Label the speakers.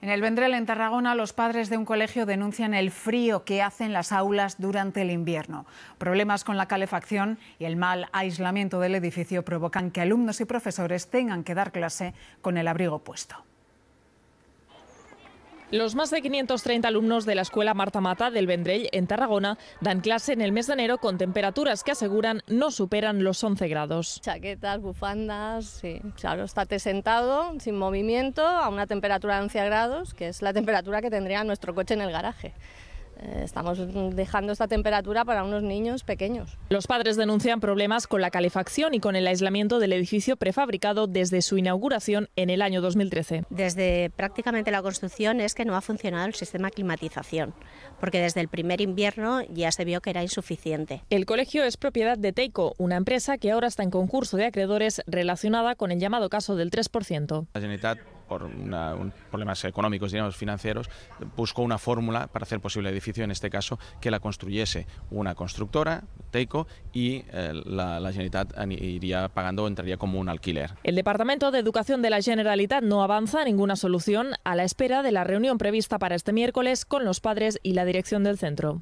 Speaker 1: En el Vendrell, en Tarragona, los padres de un colegio denuncian el frío que hacen las aulas durante el invierno. Problemas con la calefacción y el mal aislamiento del edificio provocan que alumnos y profesores tengan que dar clase con el abrigo puesto.
Speaker 2: Los más de 530 alumnos de la Escuela Marta Mata del Vendrell, en Tarragona,
Speaker 3: dan clase en el mes de enero con temperaturas que aseguran no superan los 11 grados. Chaquetas, bufandas, Claro, estate sentado, sin movimiento, a una temperatura de 11 grados, que es la temperatura que tendría nuestro coche en el garaje. Eh, estamos dejando esta temperatura para unos niños pequeños.
Speaker 2: Los padres denuncian problemas con la calefacción y con el aislamiento
Speaker 3: del edificio prefabricado desde su inauguración en el año 2013. Desde prácticamente la construcción es que no ha funcionado el sistema climatización, porque desde el primer invierno ya se vio que era insuficiente. El colegio es propiedad de Teico,
Speaker 2: una empresa que ahora está en concurso de acreedores relacionada con el llamado caso del 3%
Speaker 4: por problemas económicos, digamos, financieros, buscó una fórmula para hacer posible el edificio, en este caso, que la construyese una constructora, Teico, y eh, la, la, Generalitat iría pagando, entraría como un alquiler.
Speaker 2: El Departamento de Educación de la Generalitat no avanza ninguna solución a la espera de la reunión prevista para este miércoles con los padres y la dirección del centro.